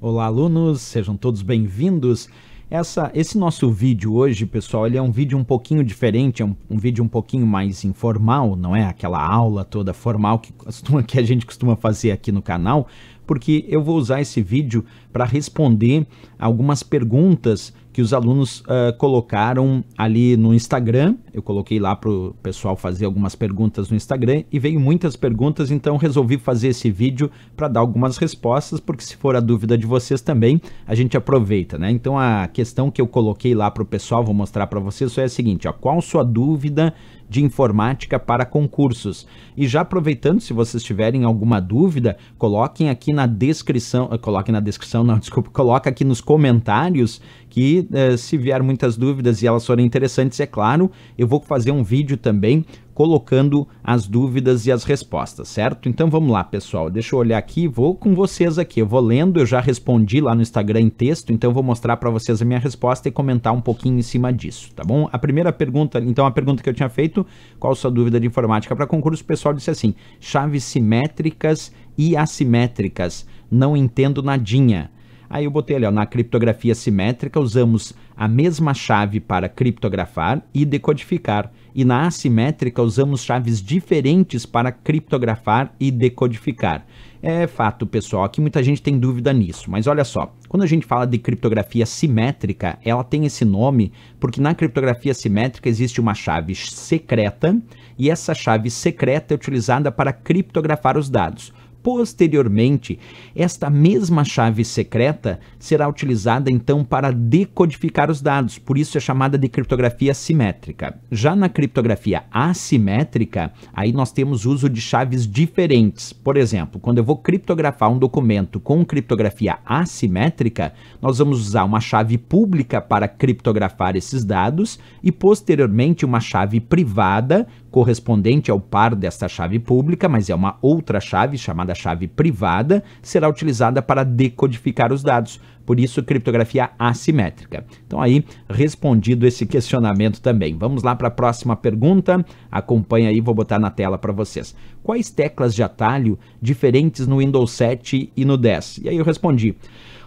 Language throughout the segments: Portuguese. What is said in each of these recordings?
Olá, alunos, sejam todos bem-vindos. Essa, esse nosso vídeo hoje, pessoal, ele é um vídeo um pouquinho diferente, é um, um, vídeo um pouquinho mais informal, não é aquela aula toda formal que, costuma, que a gente costuma fazer aqui no canal, porque eu vou usar esse vídeo para responder algumas perguntas que os alunos uh, colocaram ali no Instagram. Eu coloquei lá para o pessoal fazer algumas perguntas no Instagram e veio muitas perguntas, então resolvi fazer esse vídeo para dar algumas respostas, porque se for a dúvida de vocês também, a gente aproveita, né? Então a questão que eu coloquei lá para o pessoal, vou mostrar para vocês, só é a seguinte, ó, qual sua dúvida de informática para concursos. E já aproveitando, se vocês tiverem alguma dúvida, coloquem aqui na descrição, eh, coloquem na descrição, não, desculpa, coloca aqui nos comentários que eh, se vier muitas dúvidas e elas forem interessantes, é claro, eu vou fazer um vídeo também colocando as dúvidas e as respostas, certo? Então vamos lá, pessoal. Deixa eu olhar aqui, vou com vocês aqui. Eu vou lendo, eu já respondi lá no Instagram em texto, então vou mostrar para vocês a minha resposta e comentar um pouquinho em cima disso, tá bom? A primeira pergunta, então a pergunta que eu tinha feito, qual sua dúvida de informática para concurso? O pessoal disse assim: chaves simétricas e assimétricas. Não entendo nadinha. Aí eu botei ali, ó, na criptografia simétrica usamos a mesma chave para criptografar e decodificar. E na assimétrica usamos chaves diferentes para criptografar e decodificar. É fato, pessoal, que muita gente tem dúvida nisso, mas olha só, quando a gente fala de criptografia simétrica, ela tem esse nome porque na criptografia simétrica existe uma chave secreta e essa chave secreta é utilizada para criptografar os dados. Posteriormente, esta mesma chave secreta será utilizada então para decodificar os dados, por isso é chamada de criptografia simétrica. Já na criptografia assimétrica, aí nós temos uso de chaves diferentes. Por exemplo, quando eu vou criptografar um documento com criptografia assimétrica, nós vamos usar uma chave pública para criptografar esses dados e posteriormente uma chave privada correspondente ao par desta chave pública, mas é uma outra chave, chamada chave privada, será utilizada para decodificar os dados. Por isso, criptografia assimétrica. Então, aí, respondido esse questionamento também. Vamos lá para a próxima pergunta. Acompanha aí, vou botar na tela para vocês. Quais teclas de atalho diferentes no Windows 7 e no 10? E aí eu respondi.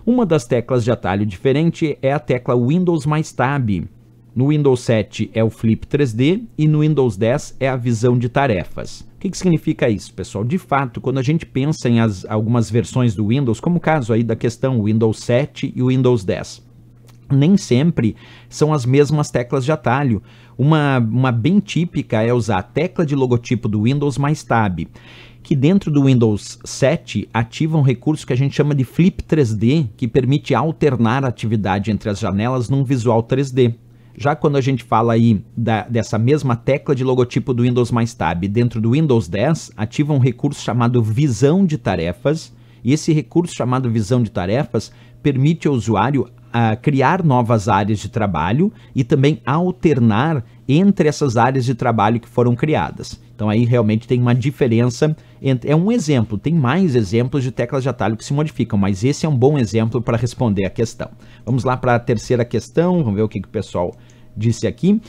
Uma das teclas de atalho diferente é a tecla Windows mais Tab. No Windows 7 é o Flip 3D e no Windows 10 é a visão de tarefas. O que, que significa isso, pessoal? De fato, quando a gente pensa em as, algumas versões do Windows, como o caso aí da questão Windows 7 e o Windows 10, nem sempre são as mesmas teclas de atalho. Uma, uma bem típica é usar a tecla de logotipo do Windows mais Tab que dentro do Windows 7 ativa um recurso que a gente chama de Flip 3D, que permite alternar a atividade entre as janelas num visual 3D. Já quando a gente fala aí da, dessa mesma tecla de logotipo do Windows mais Tab, dentro do Windows 10, ativa um recurso chamado visão de tarefas, e esse recurso chamado visão de tarefas permite ao usuário ah, criar novas áreas de trabalho e também alternar entre essas áreas de trabalho que foram criadas. Então aí realmente tem uma diferença. Entre, é um exemplo, tem mais exemplos de teclas de atalho que se modificam, mas esse é um bom exemplo para responder a questão. Vamos lá para a terceira questão, vamos ver o que, que o pessoal disse aqui.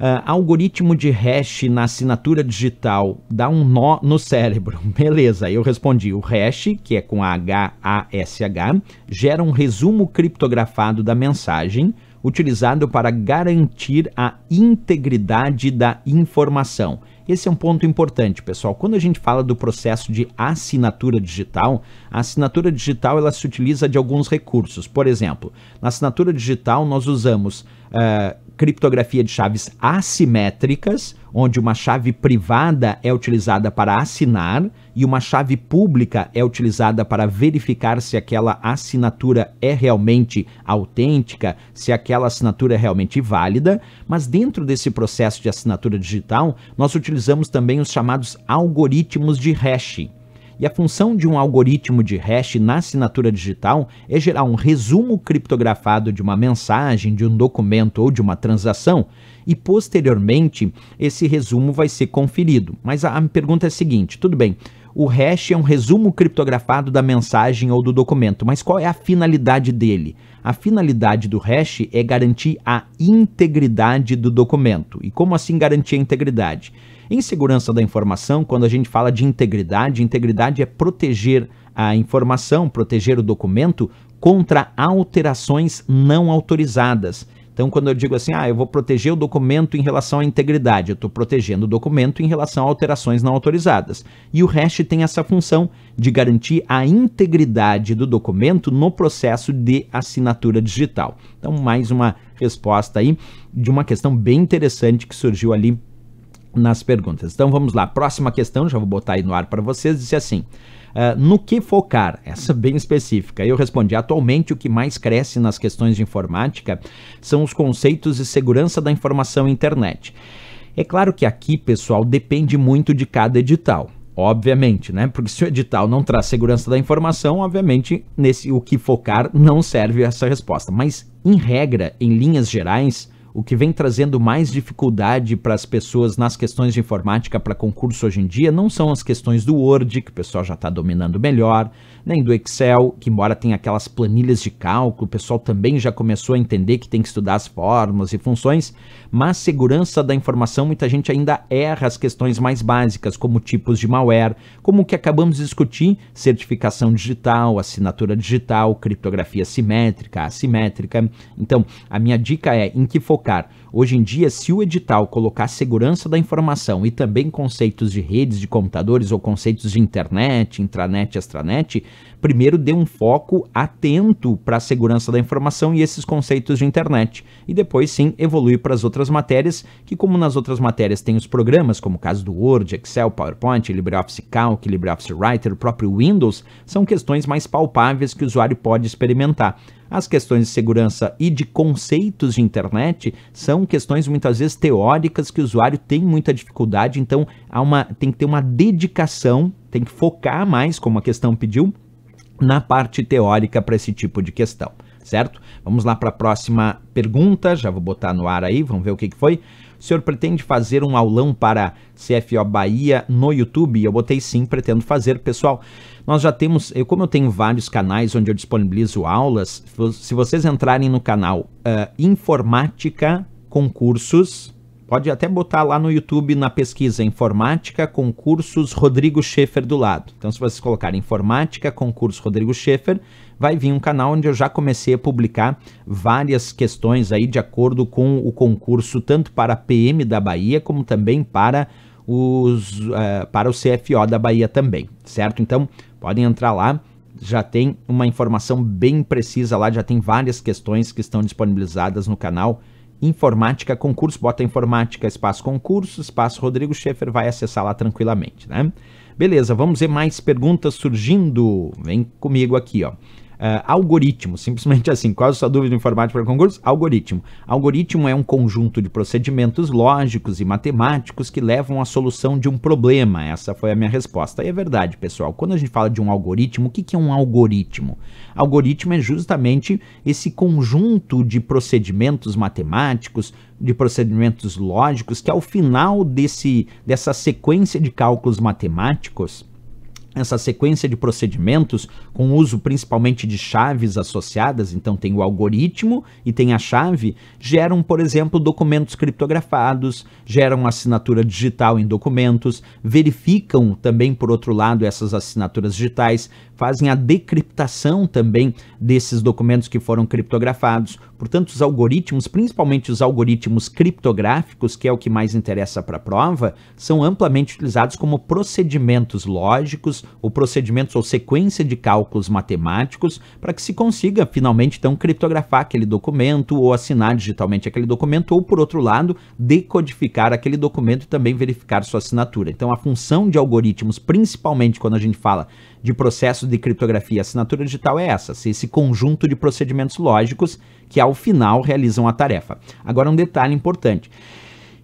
Uh, algoritmo de hash na assinatura digital dá um nó no cérebro. Beleza, eu respondi. O hash, que é com H-A-S-H, gera um resumo criptografado da mensagem, utilizado para garantir a integridade da informação. Esse é um ponto importante, pessoal. Quando a gente fala do processo de assinatura digital, a assinatura digital ela se utiliza de alguns recursos. Por exemplo, na assinatura digital nós usamos uh, criptografia de chaves assimétricas, onde uma chave privada é utilizada para assinar e uma chave pública é utilizada para verificar se aquela assinatura é realmente autêntica, se aquela assinatura é realmente válida, mas dentro desse processo de assinatura digital, nós utilizamos também os chamados algoritmos de hash. E a função de um algoritmo de hash na assinatura digital é gerar um resumo criptografado de uma mensagem, de um documento ou de uma transação, e posteriormente esse resumo vai ser conferido. Mas a, pergunta é a seguinte: tudo bem, o hash é um resumo criptografado da mensagem ou do documento, mas qual é a finalidade dele? A finalidade do hash é garantir a integridade do documento. E como assim garantir a integridade? Em segurança da informação, quando a gente fala de integridade, integridade é proteger a informação, proteger o documento contra alterações não autorizadas. Então, quando eu digo assim, ah, eu vou proteger o documento em relação à integridade, eu estou protegendo o documento em relação a alterações não autorizadas. E o REST tem essa função de garantir a integridade do documento no processo de assinatura digital. Então, mais uma resposta aí de uma questão bem interessante que surgiu ali nas perguntas. Então vamos lá, próxima questão, já vou botar aí no ar para vocês, disse assim: uh, no que focar? Essa bem específica. Eu respondi: atualmente o que mais cresce nas questões de informática são os conceitos de segurança da informação e internet. É claro que aqui, pessoal, depende muito de cada edital obviamente, né? Porque se o edital não traz segurança da informação, obviamente, nesse o que focar não serve essa resposta. Mas, em regra, em linhas gerais, o que vem trazendo mais dificuldade para as pessoas nas questões de informática para concurso hoje em dia não são as questões do Word, que o pessoal já está dominando melhor, nem né, do Excel, que embora tenha aquelas planilhas de cálculo, o pessoal também já começou a entender que tem que estudar as fórmulas e funções, mas segurança da informação muita gente ainda erra as questões mais básicas, como tipos de malware, como o que acabamos de discutir, certificação digital, assinatura digital, criptografia simétrica, assimétrica. Então, a minha dica é em que focar. Hoje em dia, se o edital colocar segurança da informação e também conceitos de redes de computadores ou conceitos de internet, intranet, extranet, primeiro dê um foco atento para a segurança da informação e esses conceitos de internet. E depois sim evolui para as outras matérias, que como nas outras matérias tem os programas, como o caso do Word, Excel, PowerPoint, LibreOffice Calc, LibreOffice Writer, o próprio Windows, são questões mais palpáveis que o usuário pode experimentar. As questões de segurança e de conceitos de internet são questões muitas vezes teóricas que o usuário tem muita dificuldade, então há uma, tem que ter uma dedicação, tem que focar mais, como a questão pediu, na parte teórica para esse tipo de questão, certo? Vamos lá para a próxima pergunta, já vou botar no ar aí, vamos ver o que, que foi. O senhor pretende fazer um aulão para CFO Bahia no YouTube? Eu botei sim, pretendo fazer. Pessoal, nós já temos, eu, como eu tenho vários canais onde eu disponibilizo aulas, se vocês entrarem no canal uh, Informática Concursos, Pode até botar lá no YouTube na pesquisa Informática Concursos Rodrigo Schaefer do lado. Então, se vocês colocarem Informática Concursos Rodrigo Schaefer, vai vir um canal onde eu já comecei a publicar várias questões aí de acordo com o concurso, tanto para a PM da Bahia, como também para, os, uh, para o CFO da Bahia também, certo? Então, podem entrar lá já tem uma informação bem precisa lá, já tem várias questões que estão disponibilizadas no canal informática concurso, bota informática, espaço concurso, espaço Rodrigo Schaefer, vai acessar lá tranquilamente, né? Beleza, vamos ver mais perguntas surgindo. Vem comigo aqui, ó. Uh, algoritmo, simplesmente assim, qual é a sua dúvida informática para concurso? Algoritmo. Algoritmo é um conjunto de procedimentos lógicos e matemáticos que levam à solução de um problema. Essa foi a minha resposta. E é verdade, pessoal. Quando a gente fala de um algoritmo, o que, que é um algoritmo? Algoritmo é justamente esse conjunto de procedimentos matemáticos, de procedimentos lógicos, que ao final desse, dessa sequência de cálculos matemáticos, essa sequência de procedimentos, com uso principalmente de chaves associadas, então tem o algoritmo e tem a chave, geram, por exemplo, documentos criptografados, geram assinatura digital em documentos, verificam também, por outro lado, essas assinaturas digitais, fazem a decriptação também desses documentos que foram criptografados. Portanto, os algoritmos, principalmente os algoritmos criptográficos, que é o que mais interessa para a prova, são amplamente utilizados como procedimentos lógicos ou procedimentos ou sequência de cálculos matemáticos para que se consiga finalmente então criptografar aquele documento ou assinar digitalmente aquele documento ou, por outro lado, decodificar aquele documento e também verificar sua assinatura. Então, a função de algoritmos, principalmente quando a gente fala de processos de criptografia. e assinatura digital é essa, esse conjunto de procedimentos lógicos que ao final realizam a tarefa. Agora um detalhe importante.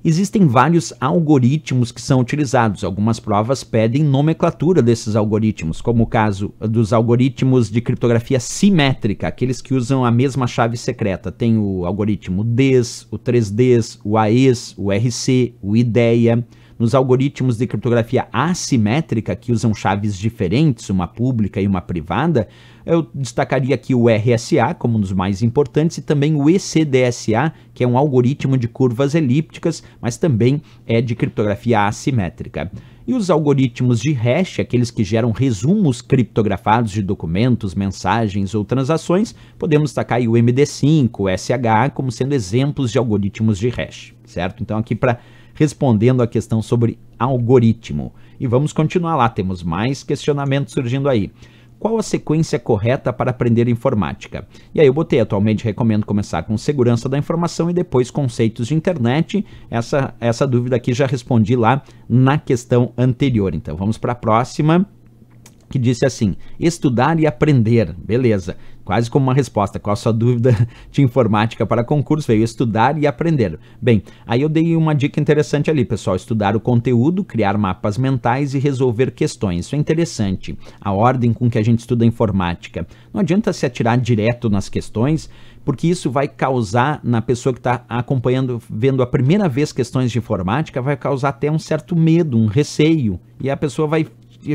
Existem vários algoritmos que são utilizados. Algumas provas pedem nomenclatura desses algoritmos, como o caso dos algoritmos de criptografia simétrica, aqueles que usam a mesma chave secreta. Tem o algoritmo DES, o 3DES, o AES, o RC, o IDEA nos algoritmos de criptografia assimétrica, que usam chaves diferentes, uma pública e uma privada, eu destacaria aqui o RSA como um dos mais importantes e também o ECDSA, que é um algoritmo de curvas elípticas, mas também é de criptografia assimétrica. E os algoritmos de hash, aqueles que geram resumos criptografados de documentos, mensagens ou transações, podemos destacar o MD5, o SHA como sendo exemplos de algoritmos de hash, certo? Então aqui para respondendo a questão sobre algoritmo. E vamos continuar lá, temos mais questionamentos surgindo aí. Qual a sequência correta para aprender informática? E aí eu botei, atualmente recomendo começar com segurança da informação e depois conceitos de internet. Essa, essa dúvida aqui já respondi lá na questão anterior. Então vamos para a próxima que disse assim: estudar e aprender. Beleza. Quase como uma resposta. Qual a sua dúvida de informática para concurso? Veio estudar e aprender. Bem, aí eu dei uma dica interessante ali, pessoal: estudar o conteúdo, criar mapas mentais e resolver questões. Isso é interessante. A ordem com que a gente estuda a informática. Não adianta se atirar direto nas questões, porque isso vai causar na pessoa que está acompanhando, vendo a primeira vez questões de informática, vai causar até um certo medo, um receio. E a pessoa vai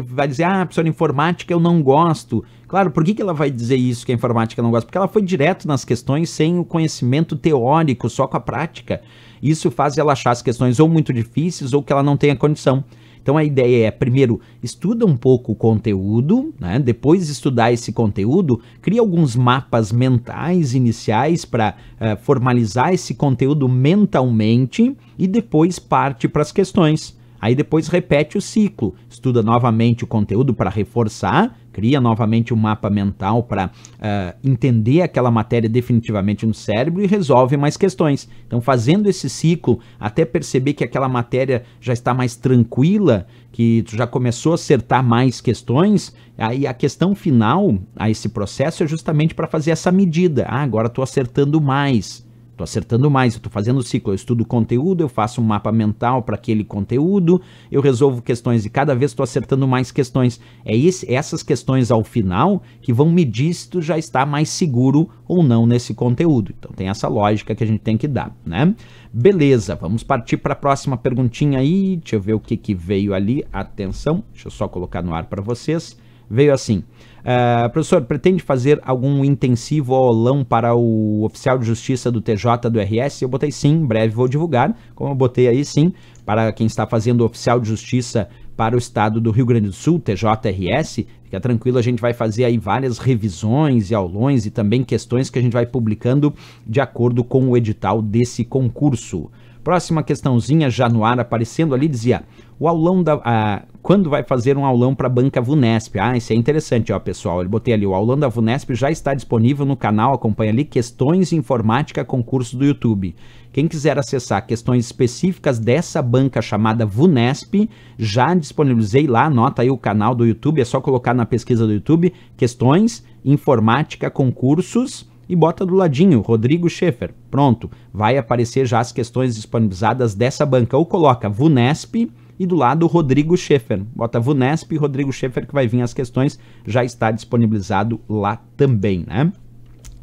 vai dizer, ah, professora, informática eu não gosto. Claro, por que, que ela vai dizer isso, que a informática não gosta? Porque ela foi direto nas questões sem o conhecimento teórico, só com a prática. Isso faz ela achar as questões ou muito difíceis ou que ela não tenha condição. Então a ideia é, primeiro, estuda um pouco o conteúdo, né? depois de estudar esse conteúdo, cria alguns mapas mentais iniciais para uh, eh, formalizar esse conteúdo mentalmente e depois parte para as questões. Aí depois repete o ciclo, estuda novamente o conteúdo para reforçar, cria novamente o um mapa mental para uh, eh, entender aquela matéria definitivamente no cérebro e resolve mais questões. Então, fazendo esse ciclo até perceber que aquela matéria já está mais tranquila, que tu já começou a acertar mais questões, aí a questão final a esse processo é justamente para fazer essa medida. Ah, agora estou acertando mais Estou acertando mais, estou fazendo ciclo. Eu estudo conteúdo, eu faço um mapa mental para aquele conteúdo, eu resolvo questões e cada vez estou acertando mais questões. É esse, é essas questões ao final que vão medir se tu já está mais seguro ou não nesse conteúdo. Então tem essa lógica que a gente tem que dar, né? Beleza, vamos partir para a próxima perguntinha aí. Deixa eu ver o que, que veio ali. Atenção, deixa eu só colocar no ar para vocês veio assim. Uh, professor, pretende fazer algum intensivo aulão para o oficial de justiça do TJ do RS? Eu botei sim, em breve vou divulgar, como eu botei aí sim, para quem está fazendo oficial de justiça para o estado do Rio Grande do Sul, TJRS, fica tranquilo, a gente vai fazer aí várias revisões e aulões e também questões que a gente vai publicando de acordo com o edital desse concurso. Próxima questãozinha, já no ar aparecendo ali, dizia: o aulão da quando vai fazer um aulão para a banca Vunesp. Ah, isso é interessante, ó, pessoal. Eu botei ali, o aulão da Vunesp já está disponível no canal, acompanha ali, Questões Informática Concurso do YouTube. Quem quiser acessar questões específicas dessa banca chamada Vunesp, já disponibilizei lá, anota aí o canal do YouTube, é só colocar na pesquisa do YouTube, Questões Informática Concursos, e bota do ladinho, Rodrigo Schaefer. Pronto, vai aparecer já as questões disponibilizadas dessa banca. Ou coloca Vunesp, e do lado Rodrigo Schaefer. Bota Vunesp e Rodrigo Schaefer que vai vir as questões, já está disponibilizado lá também, né?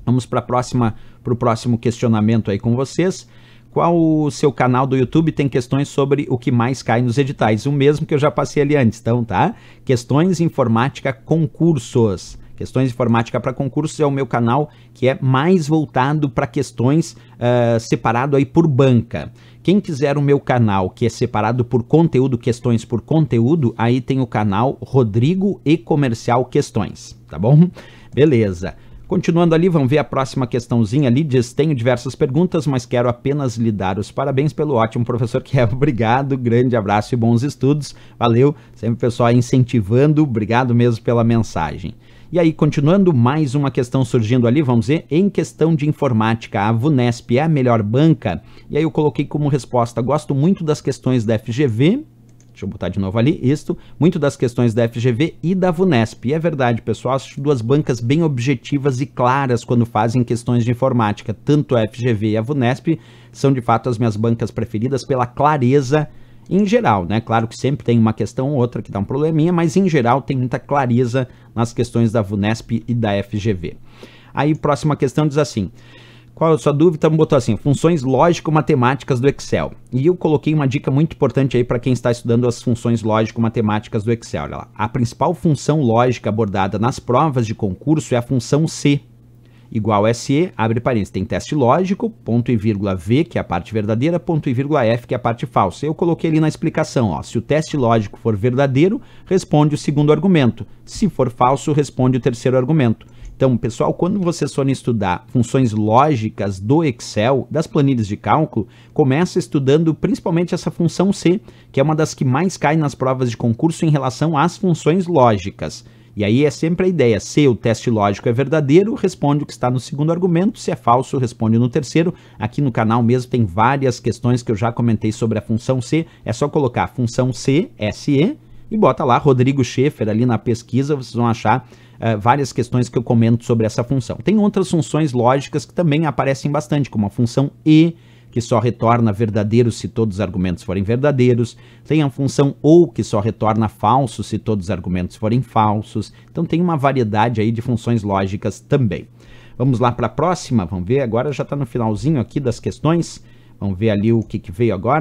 Vamos para próxima, para o próximo questionamento aí com vocês. Qual o seu canal do YouTube tem questões sobre o que mais cai nos editais? O mesmo que eu já passei ali antes, então, tá? Questões informática concursos. Questões de Informática para Concursos é o meu canal que é mais voltado para questões uh, separado aí por banca. Quem quiser o meu canal, que é separado por conteúdo, questões por conteúdo, aí tem o canal Rodrigo e Comercial Questões, tá bom? Beleza. Continuando ali, vamos ver a próxima questãozinha ali. Diz: Tenho diversas perguntas, mas quero apenas lhe dar os parabéns pelo ótimo professor que é. Obrigado, grande abraço e bons estudos. Valeu, sempre pessoal incentivando. Obrigado mesmo pela mensagem. E aí, continuando, mais uma questão surgindo ali, vamos ver, em questão de informática, a VUNESP é a melhor banca? E aí eu coloquei como resposta, gosto muito das questões da FGV, deixa eu botar de novo ali, isto, muito das questões da FGV e da VUNESP. E é verdade, pessoal, acho duas bancas bem objetivas e claras quando fazem questões de informática. Tanto a FGV e a VUNESP são, de fato, as minhas bancas preferidas pela clareza em geral, né? Claro que sempre tem uma questão ou outra que dá um probleminha, mas em geral tem muita clareza nas questões da VUNESP e da FGV. Aí, próxima questão diz assim: qual a sua dúvida? Me botou assim: funções lógico-matemáticas do Excel. E eu coloquei uma dica muito importante aí para quem está estudando as funções lógico-matemáticas do Excel. Olha lá. A principal função lógica abordada nas provas de concurso é a função C, igual SE, abre parênteses, tem teste lógico, ponto e vírgula V, que é a parte verdadeira, ponto e vírgula F, que é a parte falsa. Eu coloquei ali na explicação, ó, se o teste lógico for verdadeiro, responde o segundo argumento. Se for falso, responde o terceiro argumento. Então, pessoal, quando vocês forem estudar funções lógicas do Excel, das planilhas de cálculo, começa estudando principalmente essa função C, que é uma das que mais cai nas provas de concurso em relação às funções lógicas. E aí é sempre a ideia: se o teste lógico é verdadeiro, responde o que está no segundo argumento, se é falso, responde no terceiro. Aqui no canal mesmo tem várias questões que eu já comentei sobre a função C, é só colocar a função C, SE, e bota lá Rodrigo Schaefer ali na pesquisa, vocês vão achar uh, várias questões que eu comento sobre essa função. Tem outras funções lógicas que também aparecem bastante, como a função E que só retorna verdadeiro se todos os argumentos forem verdadeiros, tem a função ou que só retorna falso se todos os argumentos forem falsos. Então tem uma variedade aí de funções lógicas também. Vamos lá para a próxima, vamos ver, agora já está no finalzinho aqui das questões. Vamos ver ali o que, que, veio agora.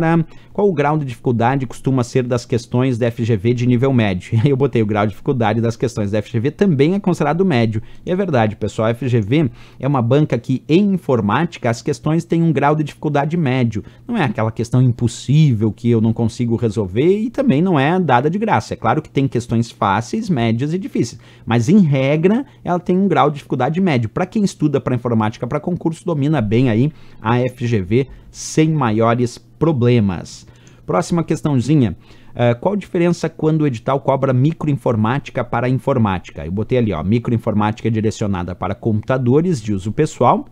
Qual o grau de dificuldade costuma ser das questões da FGV de nível médio? E aí eu botei o grau de dificuldade das questões da FGV também é considerado médio. E é verdade, pessoal, a FGV é uma banca que em informática as questões têm um grau de dificuldade médio. Não é aquela questão impossível que eu não consigo resolver e também não é dada de graça. É claro que tem questões fáceis, médias e difíceis, mas em regra ela tem um grau de dificuldade médio. Para quem estuda para informática para concurso domina bem aí a FGV sem maiores problemas. Próxima questãozinha. Uh, qual diferença quando o edital cobra microinformática para informática? Eu botei ali, ó, microinformática é direcionada para computadores de uso pessoal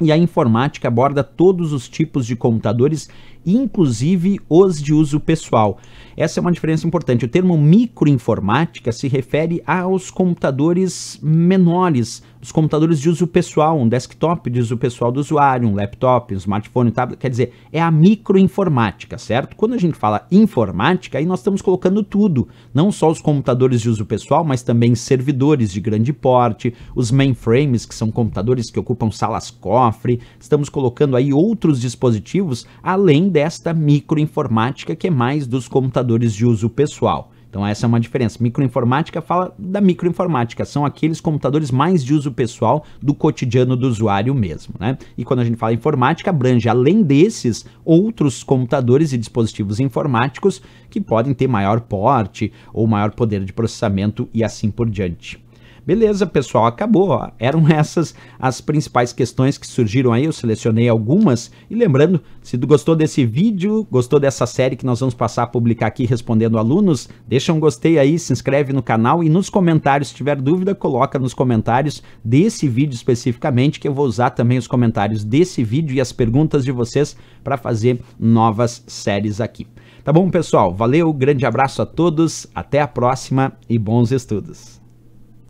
e a informática aborda todos os tipos de computadores inclusive os de uso pessoal. Essa é uma diferença importante. O termo microinformática se refere aos computadores menores, os computadores de uso pessoal, um desktop de uso pessoal do usuário, um laptop, um smartphone, um tablet, quer dizer, é a microinformática, certo? Quando a gente fala informática, aí nós estamos colocando tudo, não só os computadores de uso pessoal, mas também servidores de grande porte, os mainframes, que são computadores que ocupam salas-cofre, estamos colocando aí outros dispositivos além desta microinformática, que é mais dos computadores de uso pessoal. Então essa é uma diferença. Microinformática fala da microinformática, são aqueles computadores mais de uso pessoal do cotidiano do usuário mesmo, né? E quando a gente fala informática, abrange além desses outros computadores e dispositivos informáticos que podem ter maior porte ou maior poder de processamento e assim por diante. Beleza, pessoal, acabou. Eram essas as principais questões que surgiram aí, eu selecionei algumas. E lembrando, se tu gostou desse vídeo, gostou dessa série que nós vamos passar a publicar aqui respondendo alunos, deixa um gostei aí, se inscreve no canal e nos comentários, se tiver dúvida, coloca nos comentários desse vídeo especificamente, que eu vou usar também os comentários desse vídeo e as perguntas de vocês para fazer novas séries aqui. Tá bom, pessoal? Valeu, grande abraço a todos, até a próxima e bons estudos!